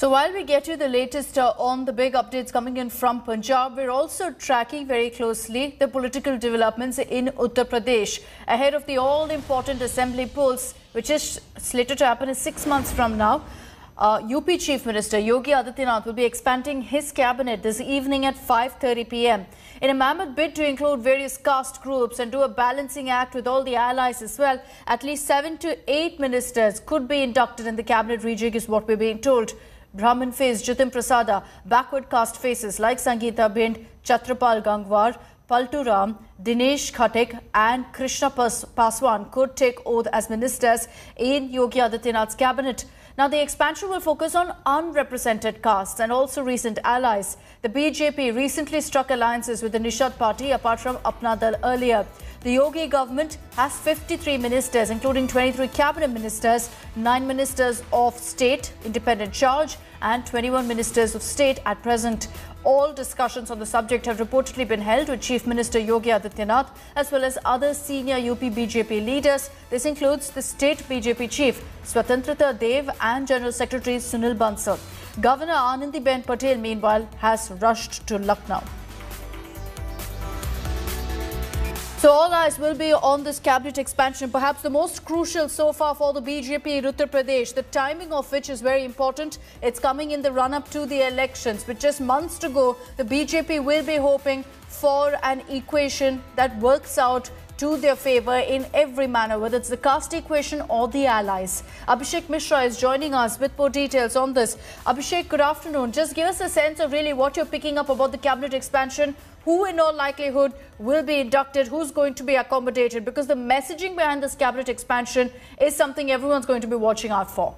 So while we get you the latest uh, on the big updates coming in from Punjab, we're also tracking very closely the political developments in Uttar Pradesh ahead of the all-important assembly polls, which is slated to happen six months from now. Uh, UP Chief Minister Yogi Adityanath will be expanding his cabinet this evening at 5.30 p.m. In a mammoth bid to include various caste groups and do a balancing act with all the allies as well, at least seven to eight ministers could be inducted in the cabinet rejig is what we're being told. Brahmin face Jitin Prasada, backward caste faces like Sangeeta Bind, Chatrapal Gangwar, Palturam, Dinesh Khatik and Krishna Paswan could take oath as ministers in Yogi Adityanath's cabinet. Now, the expansion will focus on unrepresented castes and also recent allies. The BJP recently struck alliances with the Nishad party apart from Apna Dal earlier. The Yogi government has 53 ministers, including 23 cabinet ministers, 9 ministers of state, independent charge, and 21 ministers of state at present. All discussions on the subject have reportedly been held with Chief Minister Yogi Adityanath as well as other senior UP BJP leaders. This includes the state BJP chief Swatantrata Dev and General Secretary Sunil Bansal. Governor Anandi Ben Patel, meanwhile, has rushed to Lucknow. So all eyes will be on this cabinet expansion, perhaps the most crucial so far for the BJP Uttar Pradesh, the timing of which is very important. It's coming in the run-up to the elections. With just months to go, the BJP will be hoping for an equation that works out to their favour in every manner, whether it's the caste equation or the allies. Abhishek Mishra is joining us with more details on this. Abhishek, good afternoon. Just give us a sense of really what you're picking up about the cabinet expansion, who in all likelihood will be inducted, who's going to be accommodated, because the messaging behind this cabinet expansion is something everyone's going to be watching out for.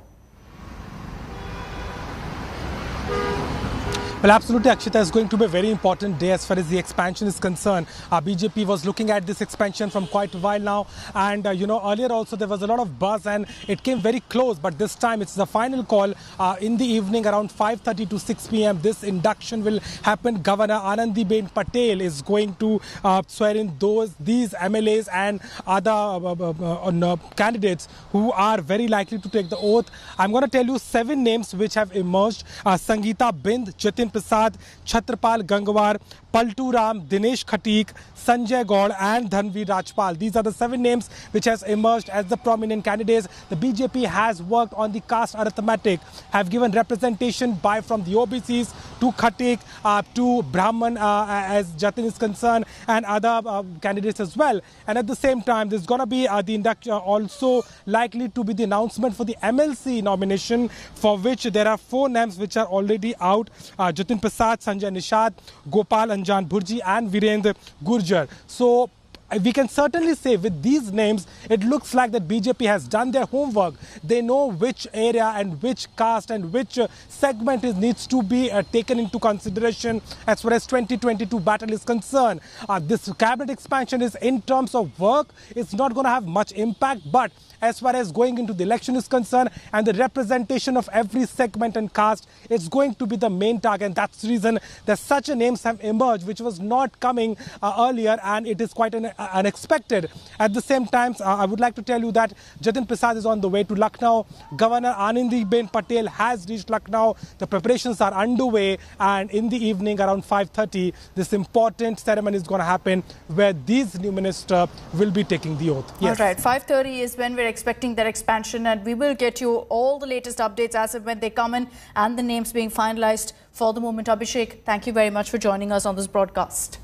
Well, absolutely, Akshita is going to be a very important day as far as the expansion is concerned. Uh, BJP was looking at this expansion from quite a while now, and uh, you know earlier also there was a lot of buzz, and it came very close. But this time it's the final call uh, in the evening around 5:30 to 6 p.m. This induction will happen. Governor Anandiben Patel is going to uh, swear in those these MLAs and other uh, uh, candidates who are very likely to take the oath. I'm going to tell you seven names which have emerged: Sangeeta Bind, Jatin Prasad Chhatrapal Gangwar, Paltu Ram, Dinesh Khatik, Sanjay Gaud and Dhanvi Rajpal. These are the seven names which has emerged as the prominent candidates. The BJP has worked on the caste arithmetic, have given representation by from the OBCs to Khatik uh, to Brahman uh, uh, as Jatin is concerned and other candidates as well. And at the same time, there's going to be the induction also likely to be the announcement for the MLC nomination for which there are four names which are already out. Jatin Prasad, Sanjay Nishad, Gopal Anjan Bhurji and Virendra Gurjar. So Uh, we can certainly say with these names, it looks like that BJP has done their homework. They know which area and which caste and which uh, segment is, needs to be uh, taken into consideration as far as 2022 battle is concerned. Uh, this cabinet expansion is in terms of work, it's not going to have much impact, but as far as going into the election is concerned and the representation of every segment and caste, it's going to be the main target. And that's the reason that such names have emerged, which was not coming uh, earlier, and it is quite an uh, unexpected. At the same time, uh, I would like to tell you that Jatin Prasad is on the way to Lucknow. Governor Anandi Ben Patel has reached Lucknow. The preparations are underway, and in the evening around 5:30, this important ceremony is going to happen where these new minister will be taking the oath. Yes. All right, 5:30 is when we're expecting their expansion, and we will get you all the latest updates as of when they come in and the names being finalized. For the moment, Abhishek, thank you very much for joining us on this broadcast.